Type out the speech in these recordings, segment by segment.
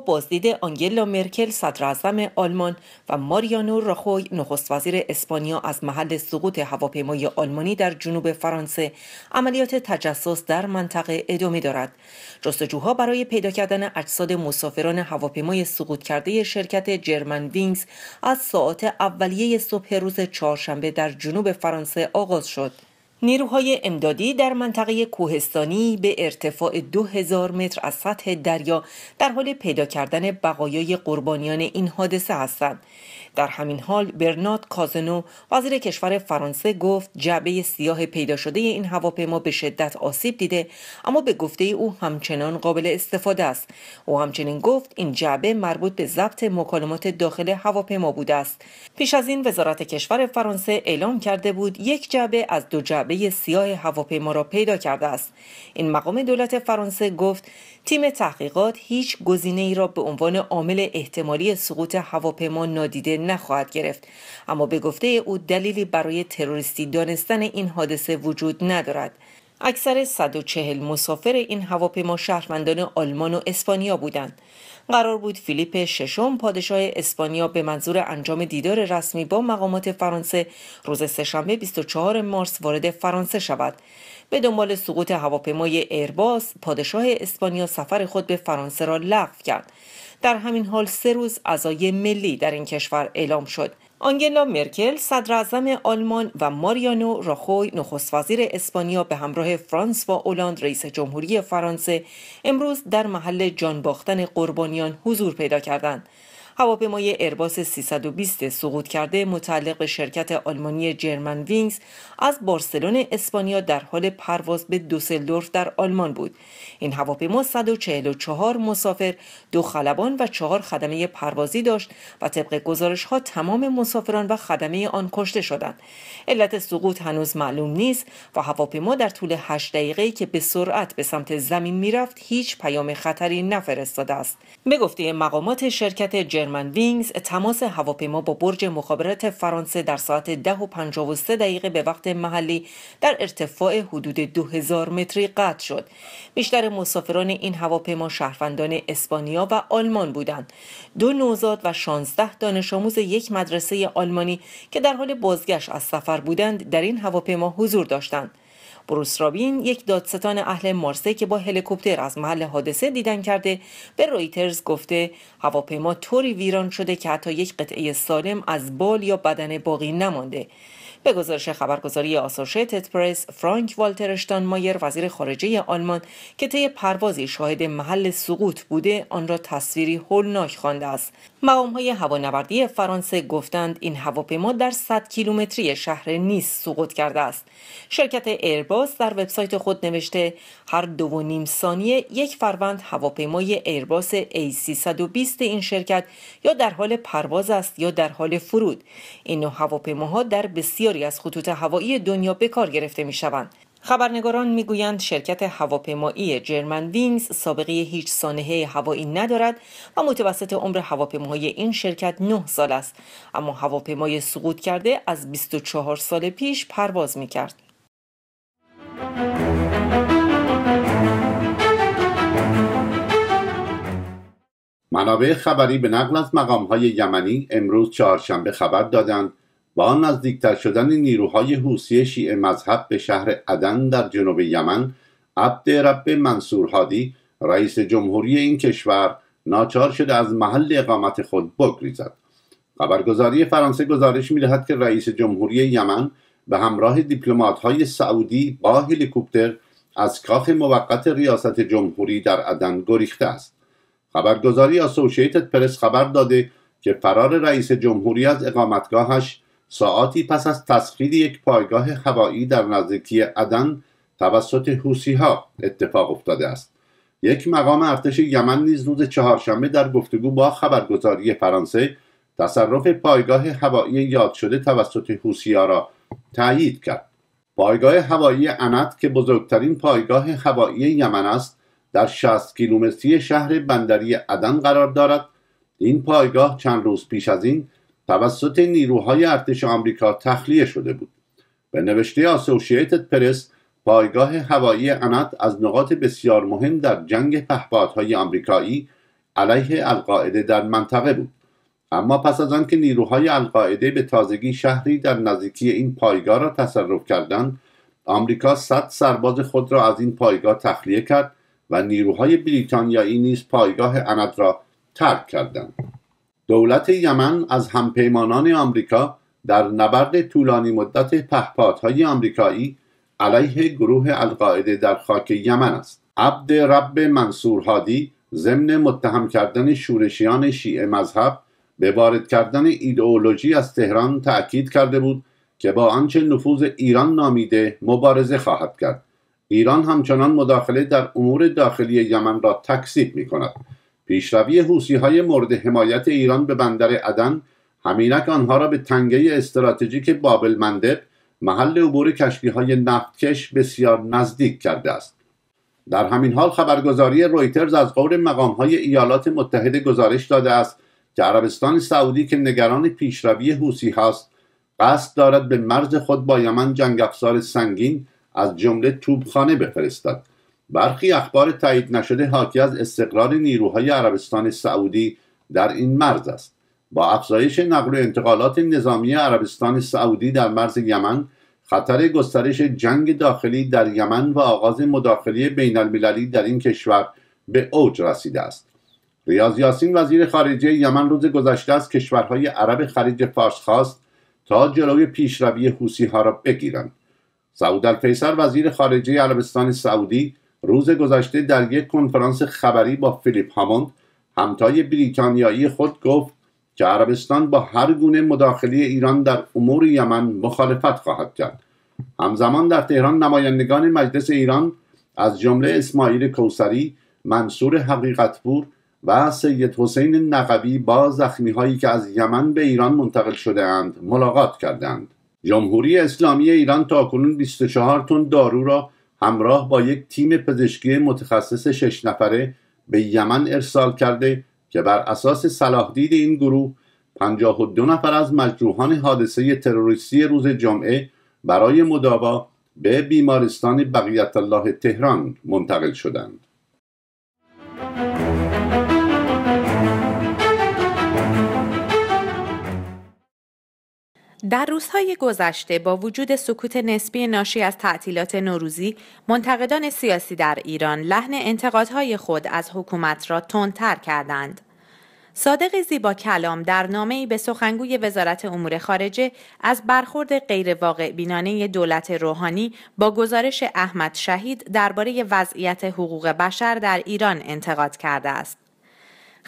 بازدید آنگلا مرکل صدر آلمان و ماریانو راخوی نخست وزیر اسپانیا از محل سقوط هواپیمای آلمانی در جنوب فرانسه عملیات تجسس در منطقه ادامه دارد. جستجوها برای پیدا کردن اجساد مسافران هواپیمای سقوط کرده شرکت جرمن وینگز از ساعت اولیه صبح روز چهارشنبه در جنوب فرانسه آغاز شد. نیروهای امدادی در منطقه کوهستانی به ارتفاع 2000 متر از سطح دریا در حال پیدا کردن بقایای قربانیان این حادثه هستند. در همین حال برنارد کازنو وزیر کشور فرانسه گفت جعبه سیاه پیدا شده این هواپیما به شدت آسیب دیده اما به گفته او همچنان قابل استفاده است او همچنین گفت این جعبه مربوط به ضبط مکالمات داخل هواپیما بوده است پیش از این وزارت کشور فرانسه اعلام کرده بود یک جعبه از دو جعبه ضربه سیاه هواپیما را پیدا کرده است این مقام دولت فرانسه گفت تیم تحقیقات هیچ گزینه ای را به عنوان عامل احتمالی سقوط هواپیما نادیده نخواهد گرفت اما به گفته او دلیلی برای تروریستی دانستن این حادثه وجود ندارد اکثر 140 مسافر این هواپیما شهروندان آلمان و اسپانیا بودند. قرار بود فیلیپ ششم پادشاه اسپانیا به منظور انجام دیدار رسمی با مقامات فرانسه روز سهشنبه 24 مارس وارد فرانسه شود. به دنبال سقوط هواپیمای ایرباس پادشاه اسپانیا سفر خود به فرانسه را لغو کرد. در همین حال سه روز عزای ملی در این کشور اعلام شد. آنگلا مرکل صدر آلمان و ماریانو راخوی نخست وزیر اسپانیا به همراه فرانس و اولاند رئیس جمهوری فرانسه امروز در محل جان باختن قربانیان حضور پیدا کردند هواپیمای ارباس 320 سقوط کرده متعلق به شرکت آلمانی جرمن وینگز از بارسلون اسپانیا در حال پرواز به دوسلدورف در آلمان بود. این هواپیما 144 مسافر، دو خلبان و چهار خدمه پروازی داشت و طبق گزارش ها تمام مسافران و خدمه آن کشته شدند. علت سقوط هنوز معلوم نیست و هواپیما در طول 8 دقیقه که به سرعت به سمت زمین میرفت هیچ پیام خطری نفرستاده است. به گفته مقامات شرکت جرمن جرمن وینگز تماس هواپیما با برج مخابرات فرانسه در ساعت 10 دقیقه به وقت محلی در ارتفاع حدود 2000 متری قطع شد. بیشتر مسافران این هواپیما شهروندان اسپانیا و آلمان بودند. دو نوزاد و 16 دانش آموز یک مدرسه آلمانی که در حال بازگشت از سفر بودند در این هواپیما حضور داشتند. بروس رابین یک دادستان اهل مارسه که با هلیکوپتر از محل حادثه دیدن کرده به رویترز گفته هواپیما طوری ویران شده که حتی یک قطعه سالم از بال یا بدن باقی نمانده به گزارش خبرگزاری آسوشیتد پرس فرانک والتر مایر وزیر خارجه آلمان که طی پروازی شاهد محل سقوط بوده آن را تصویری هولناک خوانده است مقام های هوانوردی فرانسه گفتند این هواپیما در 100 کیلومتری شهر نیس سقوط کرده است شرکت ایرباس در وبسایت خود نوشته هر دو نیم ثانیه یک فروند هواپیمای ایرباس A320 این شرکت یا در حال پرواز است یا در حال فرود این نوع هواپیماها در بسیار بسیاری از خطوط هوایی دنیا به کار گرفته می شوند. خبرنگاران میگویند شرکت هواپیمایی جرمن وینگز سابقه هیچ سانحه هوایی ندارد و متوسط عمر هواپیماهای این شرکت 9 سال است اما هواپیمای سقوط کرده از 24 سال پیش پرواز میکرد منابع خبری به نقل از مقامهای یمنی امروز چهارشنبه خبر دادند با آن نزدیکتر شدن نیروهای حوسی شیعه مذهب به شهر عدن در جنوب یمن عبد رب منصور هادی رئیس جمهوری این کشور ناچار شده از محل اقامت خود بگریزد خبرگزاری فرانسه گزارش میدهد که رئیس جمهوری یمن به همراه های سعودی با هلیکوپتر از کاخ موقت ریاست جمهوری در عدن گریخته است خبرگزاری آسوشیتد پرس خبر داده که فرار رئیس جمهوری از اقامتگاهش ساعتی پس از تسخیر یک پایگاه هوایی در نزدیکی عدن توسط ها اتفاق افتاده است یک مقام ارتش یمن نیز روز چهارشنبه در گفتگو با خبرگزاری فرانسه تصرف پایگاه هوایی یاد شده توسط ها را تایید کرد پایگاه هوایی انت که بزرگترین پایگاه هوایی یمن است در 60 کیلومتری شهر بندری عدن قرار دارد این پایگاه چند روز پیش از این توسط نیروهای ارتش آمریکا تخلیه شده بود به نوشته آسوشیتد پرس پایگاه هوایی انات از نقاط بسیار مهم در جنگ پهپادهای آمریکایی علیه القاعده در منطقه بود اما پس از آنکه نیروهای القاعده به تازگی شهری در نزدیکی این پایگاه را تصرف کردند آمریکا صد سرباز خود را از این پایگاه تخلیه کرد و نیروهای بریتانیایی نیز پایگاه انات را ترک کردند دولت یمن از همپیمانان آمریکا در نبرد طولانی مدت پهپادهای آمریکایی علیه گروه القاعده در خاک یمن است عبد رب منصور هادی ضمن متهم کردن شورشیان شیعه مذهب به وارد کردن ایدئولوژی از تهران تأکید کرده بود که با آنچه نفوذ ایران نامیده مبارزه خواهد کرد ایران همچنان مداخله در امور داخلی یمن را تکذیب می کند پیشروی حوسی مورد حمایت ایران به بندر عدن همینک آنها را به تنگه استراتژیک بابل مندب محل عبور کشتی های نفتکش بسیار نزدیک کرده است در همین حال خبرگزاری رویترز از قول مقام های ایالات متحده گزارش داده است که عربستان سعودی که نگران پیشروی حوسی هاست قصد دارد به مرز خود با یمن جنگ افزار سنگین از جمله توبخانه بفرستد برخی اخبار تایید نشده حاکی از استقرار نیروهای عربستان سعودی در این مرز است با افزایش نقل و انتقالات نظامی عربستان سعودی در مرز یمن خطر گسترش جنگ داخلی در یمن و آغاز مداخله بین المللی در این کشور به اوج رسیده است ریاض یاسین وزیر خارجه یمن روز گذشته از کشورهای عرب خلیج فارس خواست تا جلوی پیشروی حوسی ها را بگیرند سعود الفیصل وزیر خارجه عربستان سعودی روز گذشته در یک کنفرانس خبری با فیلیپ هاموند همتای بریتانیایی خود گفت که عربستان با هر گونه مداخله ایران در امور یمن مخالفت خواهد کرد همزمان در تهران نمایندگان مجلس ایران از جمله اسماعیل کوسری منصور حقیقتپور و سید حسین نقبی با زخمی هایی که از یمن به ایران منتقل شده اند ملاقات کردند جمهوری اسلامی ایران تا کنون 24 تن دارو را همراه با یک تیم پزشکی متخصص شش نفره به یمن ارسال کرده که بر اساس صلاح دید این گروه 52 نفر از مجروحان حادثه تروریستی روز جمعه برای مداوا به بیمارستان بقیت الله تهران منتقل شدند. در روزهای گذشته با وجود سکوت نسبی ناشی از تعطیلات نوروزی منتقدان سیاسی در ایران لحن انتقادهای خود از حکومت را تندتر کردند صادق زیبا کلام در نامه‌ای به سخنگوی وزارت امور خارجه از برخورد غیرواقع بینانه دولت روحانی با گزارش احمد شهید درباره وضعیت حقوق بشر در ایران انتقاد کرده است.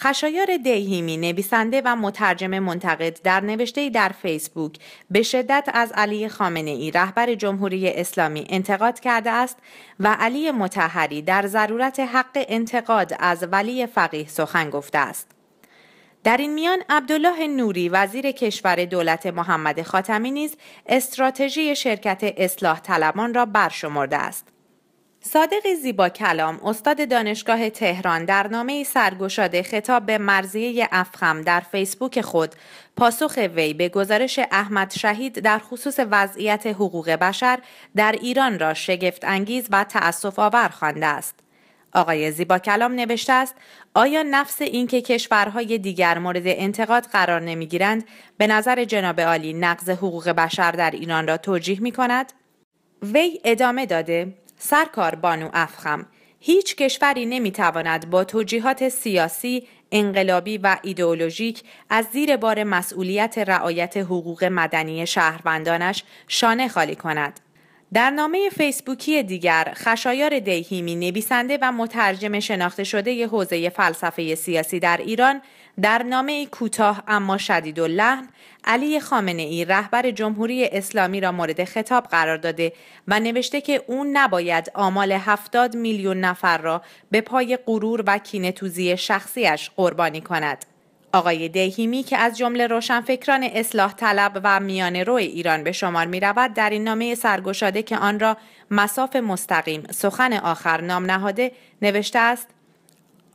خشایار دیهیمی نویسنده و مترجم منتقد در نوشته در فیسبوک به شدت از علی خامنه ای رهبر جمهوری اسلامی انتقاد کرده است و علی متحری در ضرورت حق انتقاد از ولی فقیه سخن گفته است. در این میان عبدالله نوری وزیر کشور دولت محمد خاتمی نیز استراتژی شرکت اصلاح طلبان را برشمرده است. صادق زیبا کلام استاد دانشگاه تهران در نامه سرگشاده خطاب به مرزیه افخم در فیسبوک خود پاسخ وی به گزارش احمد شهید در خصوص وضعیت حقوق بشر در ایران را شگفت انگیز و تأسف آور خوانده است. آقای زیبا کلام نوشته است آیا نفس اینکه کشورهای دیگر مورد انتقاد قرار نمیگیرند به نظر جناب عالی نقض حقوق بشر در ایران را توجیه می کند؟ وی ادامه داده سرکار بانو افخم هیچ کشوری نمیتواند با توجیهات سیاسی، انقلابی و ایدئولوژیک از زیر بار مسئولیت رعایت حقوق مدنی شهروندانش شانه خالی کند. در نامه فیسبوکی دیگر خشایار دیهیمی نویسنده و مترجم شناخته شده حوزه فلسفه سیاسی در ایران در نامه کوتاه اما شدید و لحن علی خامنه ای رهبر جمهوری اسلامی را مورد خطاب قرار داده و نوشته که او نباید آمال هفتاد میلیون نفر را به پای غرور و کینتوزی شخصیش قربانی کند. آقای دهیمی که از جمله روشنفکران اصلاح طلب و میان روی ایران به شمار می رود در این نامه سرگشاده که آن را مساف مستقیم سخن آخر نام نهاده نوشته است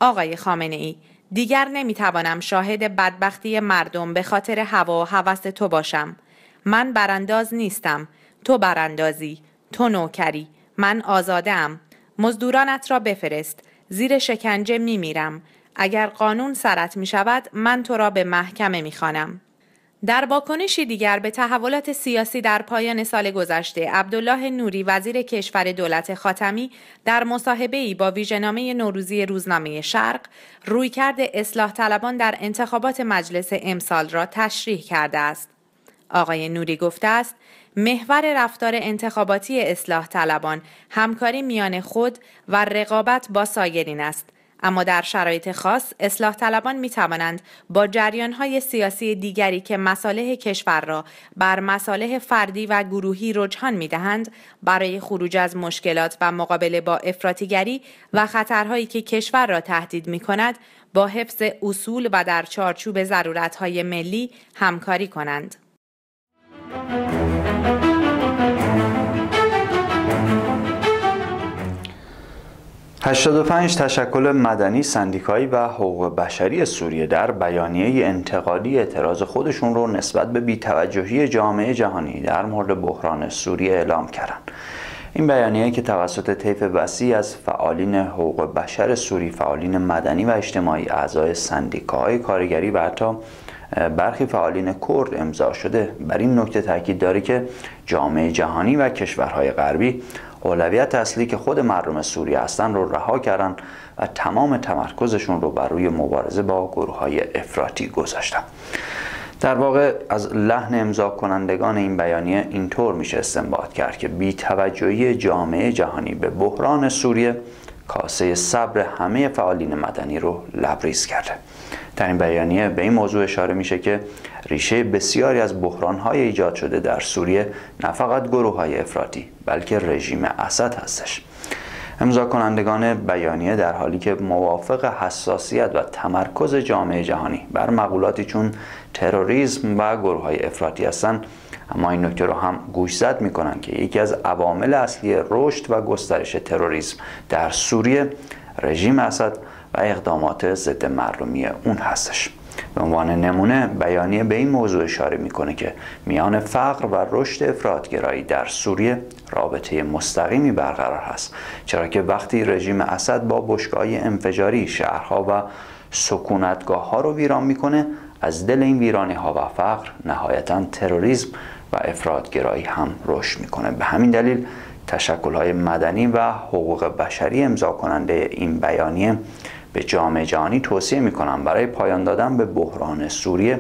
آقای خامنه ای دیگر نمی توانم شاهد بدبختی مردم به خاطر هوا و هوس تو باشم من برانداز نیستم تو براندازی تو نوکری من آزادم. مزدورانت را بفرست زیر شکنجه می میرم اگر قانون سرت می شود من تو را به محکمه می خانم. در واکنشی دیگر به تحولات سیاسی در پایان سال گذشته عبدالله نوری وزیر کشور دولت خاتمی در مصاحبه ای با ویژنامه نوروزی روزنامه شرق رویکرد اصلاح طلبان در انتخابات مجلس امسال را تشریح کرده است آقای نوری گفته است محور رفتار انتخاباتی اصلاح طلبان همکاری میان خود و رقابت با سایرین است اما در شرایط خاص اصلاح طلبان می توانند با جریان های سیاسی دیگری که مصالح کشور را بر مصالح فردی و گروهی رجحان می دهند برای خروج از مشکلات و مقابله با افراطیگری و خطرهایی که کشور را تهدید می کند با حفظ اصول و در چارچوب ضرورت های ملی همکاری کنند. 85 تشکل مدنی سندیکایی و حقوق بشری سوریه در بیانیه انتقادی اعتراض خودشون رو نسبت به بیتوجهی جامعه جهانی در مورد بحران سوریه اعلام کردند. این بیانیه که توسط طیف وسیع از فعالین حقوق بشر سوری، فعالین مدنی و اجتماعی، اعضای سندیکای کارگری و حتی برخی فعالین کرد امضا شده بر این نکته تاکید داره که جامعه جهانی و کشورهای غربی اولویت اصلی که خود مردم سوریه هستن رو رها کردن و تمام تمرکزشون رو بر روی مبارزه با گروه های افراطی گذاشتن در واقع از لحن امضا کنندگان این بیانیه اینطور میشه استنباط کرد که توجهی جامعه جهانی به بحران سوریه کاسه صبر همه فعالین مدنی رو لبریز کرده در این بیانیه به این موضوع اشاره میشه که ریشه بسیاری از های ایجاد شده در سوریه نه فقط های افراطی بلکه رژیم اسد هستش امضا کنندگان بیانیه در حالی که موافق حساسیت و تمرکز جامعه جهانی بر مقولاتی چون تروریسم و گروه های افراطی هستند اما این نکته رو هم گوشزد میکنن که یکی از عوامل اصلی رشد و گسترش تروریسم در سوریه رژیم اسد و اقدامات ضد مردمی اون هستش به عنوان نمونه بیانیه به این موضوع اشاره میکنه که میان فقر و رشد افرادگرایی در سوریه رابطه مستقیمی برقرار هست چرا که وقتی رژیم اسد با بشگاه انفجاری شهرها و سکونتگاه ها رو ویران میکنه از دل این ویرانی ها و فقر نهایتا تروریسم و گرایی هم رشد میکنه به همین دلیل تشکلهای مدنی و حقوق بشری امضا کننده این بیانیه به جامعه جهانی توصیه میکنم برای پایان دادن به بحران سوریه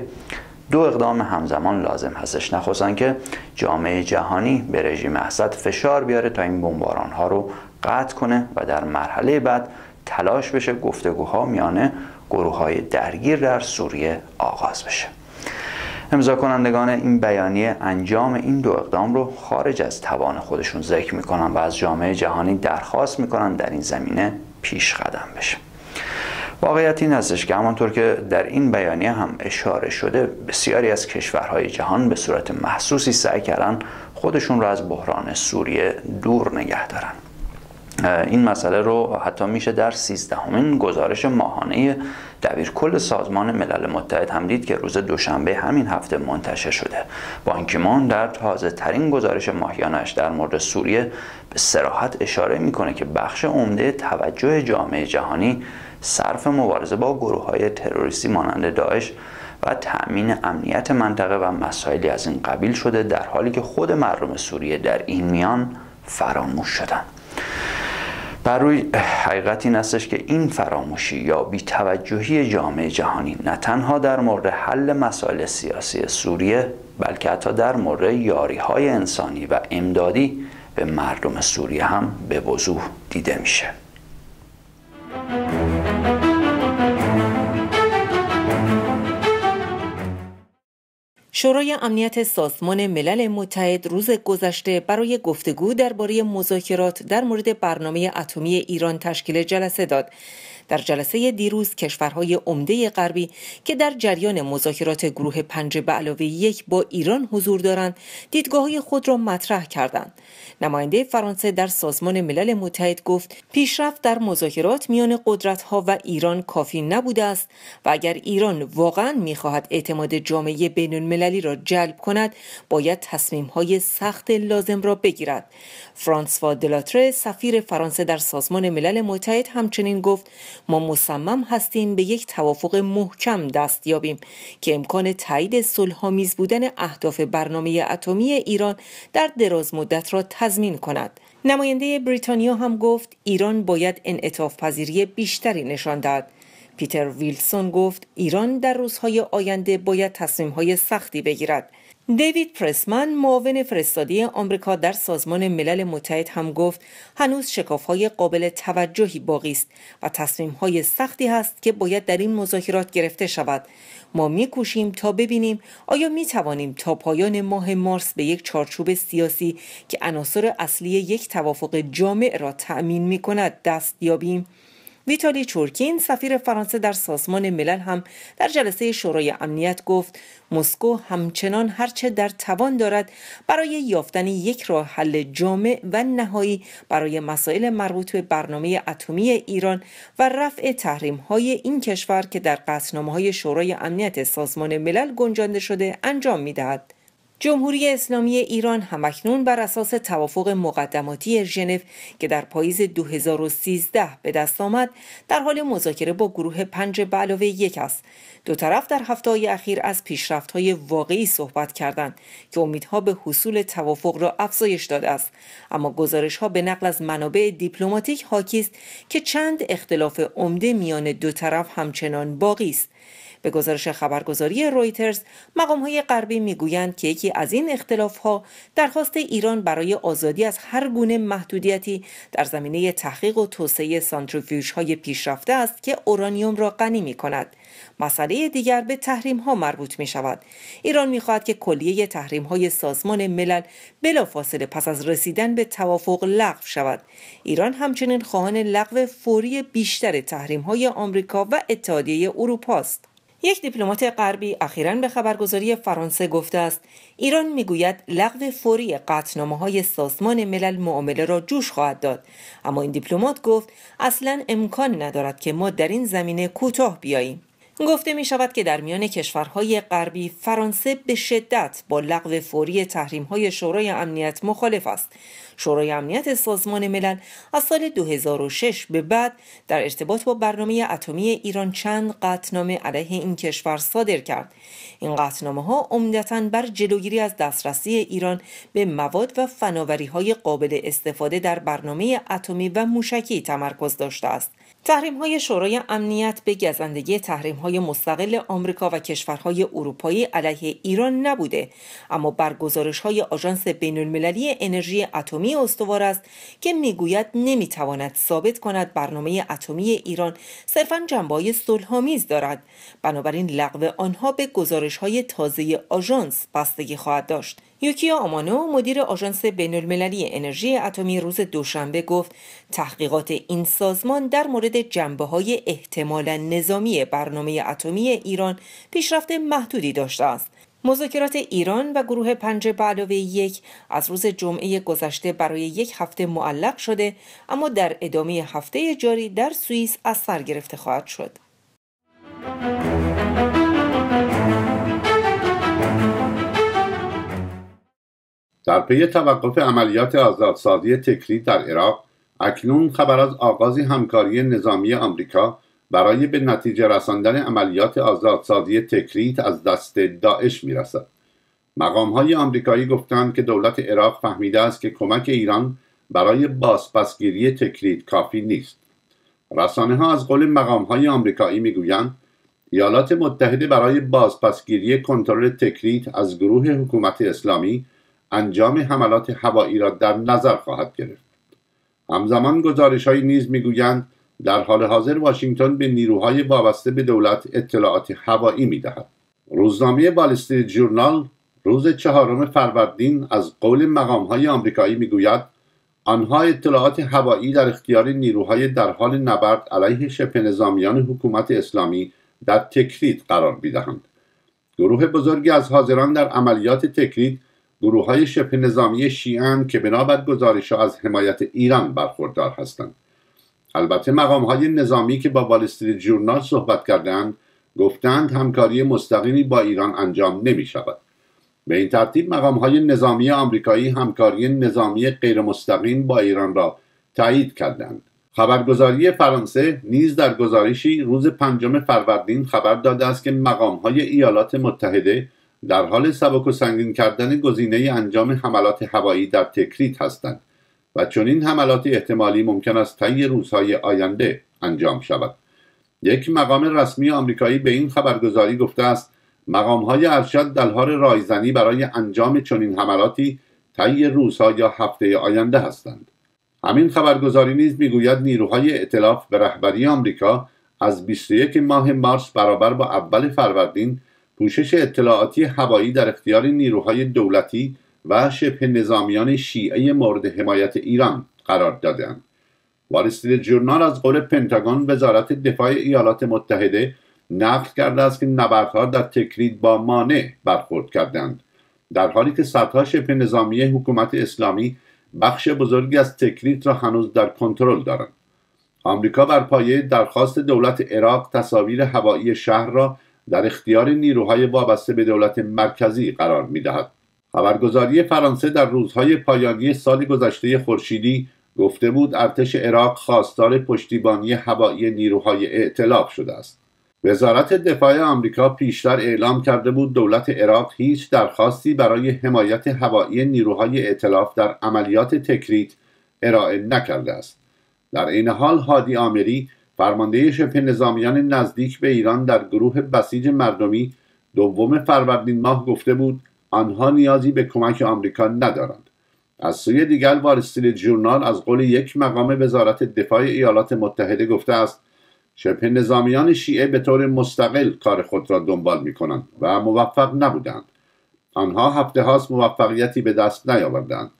دو اقدام همزمان لازم هستش نخواستن که جامعه جهانی به رژیم اسد فشار بیاره تا این بمباران ها رو قطع کنه و در مرحله بعد تلاش بشه گفتگوها میانه گروه های درگیر در سوریه آغاز بشه امضا این بیانیه انجام این دو اقدام رو خارج از توان خودشون ذکر میکنن و از جامعه جهانی درخواست میکنن در این زمینه پیش قدم بشه واقعیت این هستش که همانطور که در این بیانیه هم اشاره شده بسیاری از کشورهای جهان به صورت محسوسی سعی کردن خودشون را از بحران سوریه دور نگه دارن این مسئله رو حتی میشه در سیزدهمین گزارش ماهانه دبیر کل سازمان ملل متحد هم دید که روز دوشنبه همین هفته منتشر شده بانکیمان در تازه ترین گزارش ماهیانش در مورد سوریه به سراحت اشاره میکنه که بخش عمده توجه جامعه جهانی صرف مبارزه با گروه های تروریستی مانند داعش و تأمین امنیت منطقه و مسائلی از این قبیل شده در حالی که خود مردم سوریه در این میان فراموش شدند. بر روی حقیقت این استش که این فراموشی یا بیتوجهی جامعه جهانی نه تنها در مورد حل مسائل سیاسی سوریه بلکه حتی در مورد یاری های انسانی و امدادی به مردم سوریه هم به وضوح دیده میشه شورای امنیت سازمان ملل متحد روز گذشته برای گفتگو درباره مذاکرات در مورد برنامه اتمی ایران تشکیل جلسه داد. در جلسه دیروز کشورهای عمده غربی که در جریان مذاکرات گروه پنج به علاوه یک با ایران حضور دارند دیدگاه خود را مطرح کردند نماینده فرانسه در سازمان ملل متحد گفت پیشرفت در مذاکرات میان قدرت ها و ایران کافی نبوده است و اگر ایران واقعا میخواهد اعتماد جامعه بین المللی را جلب کند باید تصمیم های سخت لازم را بگیرد فرانسوا دلاتره سفیر فرانسه در سازمان ملل متحد همچنین گفت ما مصمم هستیم به یک توافق محکم دست یابیم که امکان تایید صلحآمیز بودن اهداف برنامه اتمی ایران در دراز مدت را تضمین کند نماینده بریتانیا هم گفت ایران باید انعطاف پذیری بیشتری نشان داد. پیتر ویلسون گفت ایران در روزهای آینده باید های سختی بگیرد دیوید پرسمن معاون فرستادی آمریکا در سازمان ملل متحد هم گفت هنوز شکافهای قابل توجهی باقی است و های سختی هست که باید در این مذاکرات گرفته شود ما میکوشیم تا ببینیم آیا می تا پایان ماه مارس به یک چارچوب سیاسی که عناصر اصلی یک توافق جامع را تأمین می کند دست یابیم ویتالی چورکین سفیر فرانسه در سازمان ملل هم در جلسه شورای امنیت گفت مسکو همچنان هرچه در توان دارد برای یافتن یک راه حل جامع و نهایی برای مسائل مربوط به برنامه اتمی ایران و رفع تحریم های این کشور که در قطعنامه های شورای امنیت سازمان ملل گنجانده شده انجام می دهد. جمهوری اسلامی ایران همکنون بر اساس توافق مقدماتی ژنو که در پاییز 2013 به دست آمد در حال مذاکره با گروه پنج به علاوه یک است دو طرف در هفته های اخیر از پیشرفت های واقعی صحبت کردند که امیدها به حصول توافق را افزایش داده است اما گزارش ها به نقل از منابع دیپلماتیک حاکی است که چند اختلاف عمده میان دو طرف همچنان باقی است به گزارش خبرگزاری رویترز مقام های غربی میگویند که یکی از این اختلاف ها درخواست ایران برای آزادی از هر گونه محدودیتی در زمینه تحقیق و توسعه سانتریفیوژهای های پیشرفته است که اورانیوم را غنی می کند. مسئله دیگر به تحریم ها مربوط می شود. ایران می خواهد که کلیه تحریم های سازمان ملل بلافاصله پس از رسیدن به توافق لغو شود. ایران همچنین خواهان لغو فوری بیشتر تحریم های آمریکا و اتحادیه اروپا است. یک دیپلمات غربی اخیرا به خبرگزاری فرانسه گفته است ایران میگوید لغو فوری قطنامه های سازمان ملل معامله را جوش خواهد داد اما این دیپلمات گفت اصلا امکان ندارد که ما در این زمینه کوتاه بیاییم گفته می شود که در میان کشورهای غربی فرانسه به شدت با لغو فوری تحریم های شورای امنیت مخالف است. شورای امنیت سازمان ملل از سال 2006 به بعد در ارتباط با برنامه اتمی ایران چند قطنامه علیه این کشور صادر کرد. این قطنامه ها عمدتا بر جلوگیری از دسترسی ایران به مواد و فناوری های قابل استفاده در برنامه اتمی و موشکی تمرکز داشته است. تحریم های شورای امنیت به گزندگی تحریم های مستقل آمریکا و کشورهای اروپایی علیه ایران نبوده اما گزارش های آژانس بین المللی انرژی اتمی استوار است که میگوید نمیتواند ثابت کند برنامه اتمی ایران صرفا جنبه صلحآمیز دارد بنابراین لغو آنها به گزارش های تازه آژانس بستگی خواهد داشت یوکیا آمانو مدیر آژانس المللی انرژی اتمی روز دوشنبه گفت تحقیقات این سازمان در مورد جنبه های احتمالا نظامی برنامه اتمی ایران پیشرفت محدودی داشته است مذاکرات ایران و گروه پنج به یک از روز جمعه گذشته برای یک هفته معلق شده اما در ادامه هفته جاری در سوئیس از سر گرفته خواهد شد. در پی توقف عملیات آزادسازی تکری در عراق اکنون خبر از آغاز همکاری نظامی آمریکا برای به نتیجه رساندن عملیات آزادسازی تکریت از دست داعش میرسد مقام های آمریکایی گفتند که دولت عراق فهمیده است که کمک ایران برای بازپسگیری تکریت کافی نیست رسانه ها از قول مقام های آمریکایی میگویند ایالات متحده برای بازپسگیری کنترل تکریت از گروه حکومت اسلامی انجام حملات هوایی را در نظر خواهد گرفت همزمان گزارشهایی نیز میگویند در حال حاضر واشنگتن به نیروهای وابسته به دولت اطلاعات هوایی میدهد روزنامه بالستری جورنال روز چهارم فروردین از قول مقامهای آمریکایی میگوید آنها اطلاعات هوایی در اختیار نیروهای در حال نبرد علیه شبه نظامیان حکومت اسلامی در تکرید قرار میدهند گروه بزرگی از حاضران در عملیات تکرید گروه های شبه نظامی شیعن که بنابر گزارش از حمایت ایران برخوردار هستند البته مقام های نظامی که با والستری جورنال صحبت کردند گفتند همکاری مستقیمی با ایران انجام نمی شود به این ترتیب مقام های نظامی آمریکایی همکاری نظامی غیر غیرمستقیم با ایران را تایید کردند خبرگزاری فرانسه نیز در گزارشی روز پنجم فروردین خبر داده است که مقام های ایالات متحده در حال سبک و سنگین کردن گزینه انجام حملات هوایی در تکریت هستند و چون این حملات احتمالی ممکن است طی روزهای آینده انجام شود یک مقام رسمی آمریکایی به این خبرگزاری گفته است های ارشد دلهار رایزنی برای انجام چنین حملاتی طی روزها یا هفته آینده هستند همین خبرگزاری نیز میگوید نیروهای ائتلاف به رهبری آمریکا از 21 ماه مارس برابر با اول فروردین پوشش اطلاعاتی هوایی در اختیار نیروهای دولتی و شبه نظامیان شیعه مورد حمایت ایران قرار دادند. وارستیل جورنال از قول پنتاگون وزارت دفاع ایالات متحده نقل کرده است که نبردها در تکرید با مانع برخورد کردند در حالی که صدها شبه نظامی حکومت اسلامی بخش بزرگی از تکریت را هنوز در کنترل دارند آمریکا بر پایه درخواست دولت عراق تصاویر هوایی شهر را در اختیار نیروهای وابسته به دولت مرکزی قرار دهد خبرگزاری فرانسه در روزهای پایانی سال گذشته خورشیدی گفته بود ارتش عراق خواستار پشتیبانی هوایی نیروهای ائتلاف شده است وزارت دفاع آمریکا پیشتر اعلام کرده بود دولت عراق هیچ درخواستی برای حمایت هوایی نیروهای ائتلاف در عملیات تکریت ارائه نکرده است در این حال هادی آمری فرمانده شبه نظامیان نزدیک به ایران در گروه بسیج مردمی دوم فروردین ماه گفته بود آنها نیازی به کمک آمریکا ندارند از سوی دیگر وارستیل جورنال از قول یک مقام وزارت دفاع ایالات متحده گفته است شبه نظامیان شیعه به طور مستقل کار خود را دنبال می کنند و موفق نبودند آنها هفته هاست موفقیتی به دست نیاوردند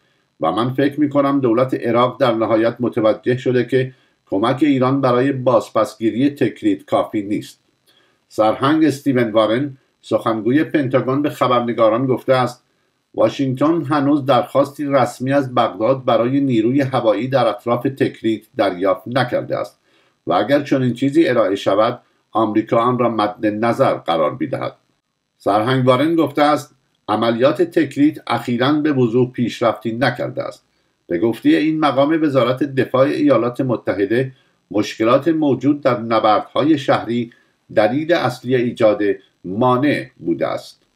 و من فکر می کنم دولت عراق در نهایت متوجه شده که کمک ایران برای بازپسگیری تکرید کافی نیست سرهنگ استیون وارن سخنگوی پنتاگون به خبرنگاران گفته است واشنگتن هنوز درخواستی رسمی از بغداد برای نیروی هوایی در اطراف تکریت دریافت نکرده است و اگر چنین چیزی ارائه شود آمریکا آن را مد نظر قرار میدهد سرهنگ وارن گفته است عملیات تکریت اخیرا به وضوح پیشرفتی نکرده است به گفته این مقام وزارت دفاع ایالات متحده مشکلات موجود در نبردهای شهری دلیل اصلی ایجاد مانع بوده است